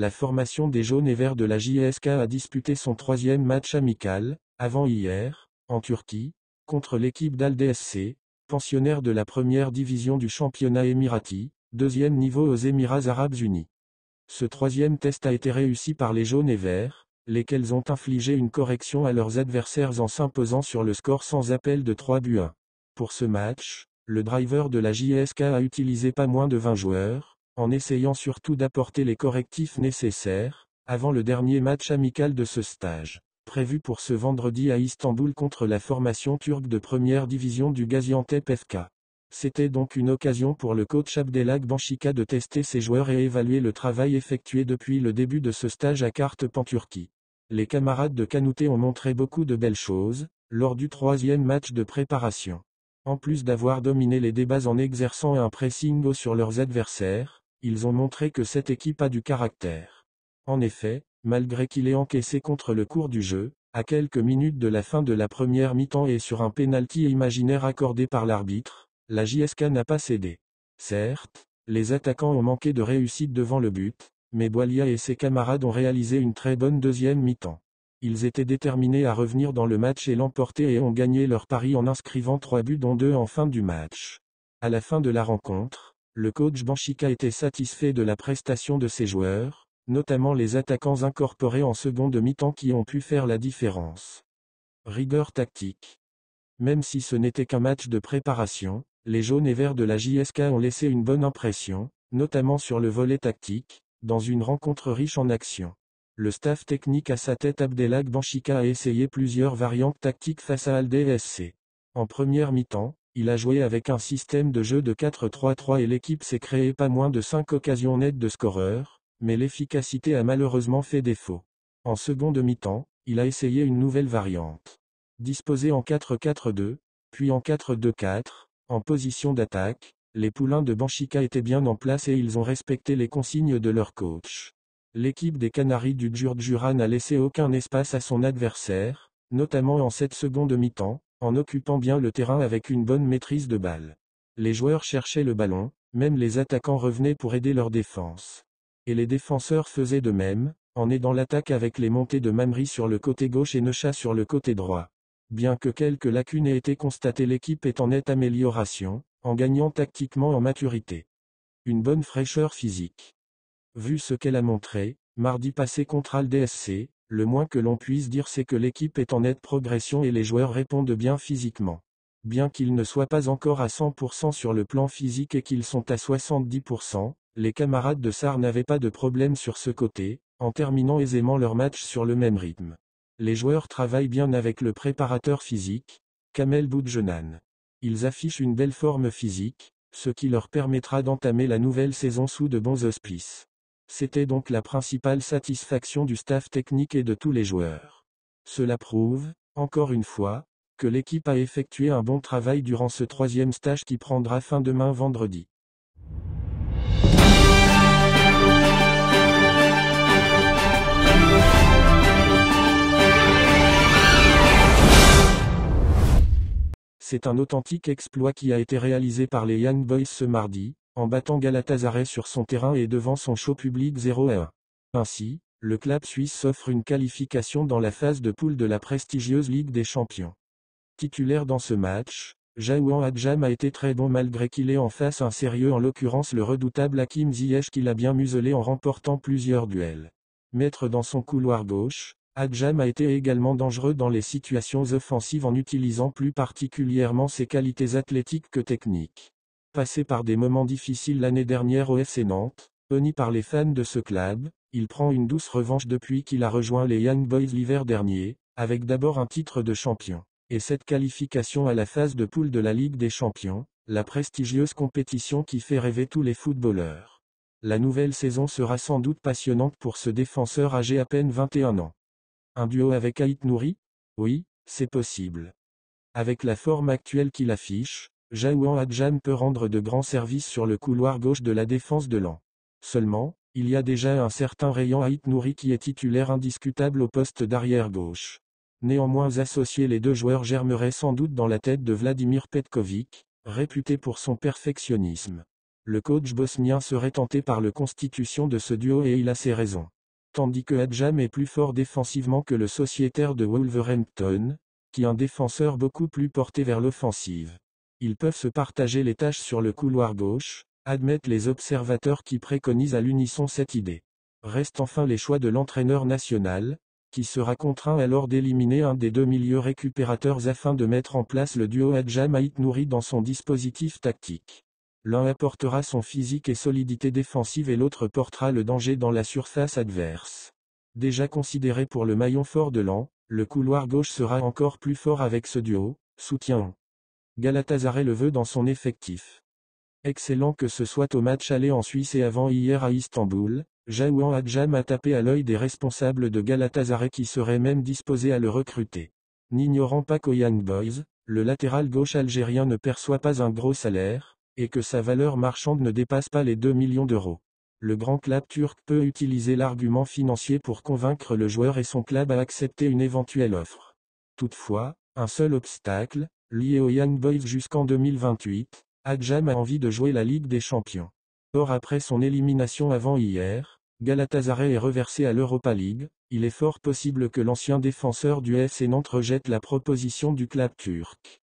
la formation des jaunes et verts de la JSK a disputé son troisième match amical, avant hier, en Turquie, contre l'équipe d'Al-DSC, pensionnaire de la première division du championnat émirati, deuxième niveau aux Émirats Arabes Unis. Ce troisième test a été réussi par les jaunes et verts, lesquels ont infligé une correction à leurs adversaires en s'imposant sur le score sans appel de 3 buts 1. Pour ce match, le driver de la JSK a utilisé pas moins de 20 joueurs, en essayant surtout d'apporter les correctifs nécessaires, avant le dernier match amical de ce stage, prévu pour ce vendredi à Istanbul contre la formation turque de première division du Gaziantep FK. C'était donc une occasion pour le coach Abdelak Banchika de tester ses joueurs et évaluer le travail effectué depuis le début de ce stage à carte pan Turquie. Les camarades de Kanouté ont montré beaucoup de belles choses, lors du troisième match de préparation. En plus d'avoir dominé les débats en exerçant un pressing haut sur leurs adversaires, ils ont montré que cette équipe a du caractère. En effet, malgré qu'il ait encaissé contre le cours du jeu, à quelques minutes de la fin de la première mi-temps et sur un pénalty imaginaire accordé par l'arbitre, la JSK n'a pas cédé. Certes, les attaquants ont manqué de réussite devant le but, mais Boilia et ses camarades ont réalisé une très bonne deuxième mi-temps. Ils étaient déterminés à revenir dans le match et l'emporter et ont gagné leur pari en inscrivant trois buts dont deux en fin du match. À la fin de la rencontre, le coach Banchika était satisfait de la prestation de ses joueurs, notamment les attaquants incorporés en seconde mi temps qui ont pu faire la différence. Rigueur tactique. Même si ce n'était qu'un match de préparation, les jaunes et verts de la JSK ont laissé une bonne impression, notamment sur le volet tactique, dans une rencontre riche en actions. Le staff technique à sa tête Abdelhak Banchika a essayé plusieurs variantes tactiques face à Alde SC. En première mi-temps, il a joué avec un système de jeu de 4-3-3 et l'équipe s'est créée pas moins de 5 occasions nettes de scoreur, mais l'efficacité a malheureusement fait défaut. En seconde mi temps il a essayé une nouvelle variante. Disposé en 4-4-2, puis en 4-2-4, en position d'attaque, les poulains de Banchika étaient bien en place et ils ont respecté les consignes de leur coach. L'équipe des Canaries du Djurdjuran n'a laissé aucun espace à son adversaire, notamment en cette seconde mi-temps, en occupant bien le terrain avec une bonne maîtrise de balle. Les joueurs cherchaient le ballon, même les attaquants revenaient pour aider leur défense. Et les défenseurs faisaient de même, en aidant l'attaque avec les montées de Mamri sur le côté gauche et Neucha sur le côté droit. Bien que quelques lacunes aient été constatées l'équipe est en nette amélioration, en gagnant tactiquement en maturité. Une bonne fraîcheur physique. Vu ce qu'elle a montré, mardi passé contre DSC. Le moins que l'on puisse dire c'est que l'équipe est en nette progression et les joueurs répondent bien physiquement. Bien qu'ils ne soient pas encore à 100% sur le plan physique et qu'ils sont à 70%, les camarades de Sarr n'avaient pas de problème sur ce côté, en terminant aisément leur match sur le même rythme. Les joueurs travaillent bien avec le préparateur physique, Kamel Boudjenan. Ils affichent une belle forme physique, ce qui leur permettra d'entamer la nouvelle saison sous de bons auspices. C'était donc la principale satisfaction du staff technique et de tous les joueurs. Cela prouve, encore une fois, que l'équipe a effectué un bon travail durant ce troisième stage qui prendra fin demain vendredi. C'est un authentique exploit qui a été réalisé par les Young Boys ce mardi, en battant Galatasaray sur son terrain et devant son show public 0 1. Ainsi, le club suisse s'offre une qualification dans la phase de poule de la prestigieuse Ligue des Champions. Titulaire dans ce match, Jaouan Adjam a été très bon malgré qu'il ait en face un sérieux en l'occurrence le redoutable Hakim Ziyech qu'il a bien muselé en remportant plusieurs duels. Maître dans son couloir gauche, Adjam a été également dangereux dans les situations offensives en utilisant plus particulièrement ses qualités athlétiques que techniques. Passé par des moments difficiles l'année dernière au FC Nantes, puni par les fans de ce club, il prend une douce revanche depuis qu'il a rejoint les Young Boys l'hiver dernier, avec d'abord un titre de champion, et cette qualification à la phase de poule de la Ligue des Champions, la prestigieuse compétition qui fait rêver tous les footballeurs. La nouvelle saison sera sans doute passionnante pour ce défenseur âgé à peine 21 ans. Un duo avec Aït Nouri Oui, c'est possible. Avec la forme actuelle qu'il affiche, Jaouan Adjam peut rendre de grands services sur le couloir gauche de la défense de l'an. Seulement, il y a déjà un certain Rayan Aït Nouri qui est titulaire indiscutable au poste d'arrière gauche. Néanmoins associer les deux joueurs germerait sans doute dans la tête de Vladimir Petkovic, réputé pour son perfectionnisme. Le coach bosnien serait tenté par le constitution de ce duo et il a ses raisons. Tandis que Adjam est plus fort défensivement que le sociétaire de Wolverhampton, qui est un défenseur beaucoup plus porté vers l'offensive. Ils peuvent se partager les tâches sur le couloir gauche, admettent les observateurs qui préconisent à l'unisson cette idée. Reste enfin les choix de l'entraîneur national, qui sera contraint alors d'éliminer un des deux milieux récupérateurs afin de mettre en place le duo Adjamaït Nouri dans son dispositif tactique. L'un apportera son physique et solidité défensive et l'autre portera le danger dans la surface adverse. Déjà considéré pour le maillon fort de l'an, le couloir gauche sera encore plus fort avec ce duo, soutien. Galatasaray le veut dans son effectif. Excellent que ce soit au match aller en Suisse et avant hier à Istanbul, Jaouan Adjam a tapé à l'œil des responsables de Galatasaray qui seraient même disposés à le recruter. N'ignorant pas qu'Oyan Boys, le latéral gauche algérien ne perçoit pas un gros salaire, et que sa valeur marchande ne dépasse pas les 2 millions d'euros. Le grand club turc peut utiliser l'argument financier pour convaincre le joueur et son club à accepter une éventuelle offre. Toutefois, un seul obstacle, Lié aux Young Boys jusqu'en 2028, Adjam a envie de jouer la Ligue des Champions. Or après son élimination avant hier, Galatasaray est reversé à l'Europa League, il est fort possible que l'ancien défenseur du FC Nantes rejette la proposition du club turc.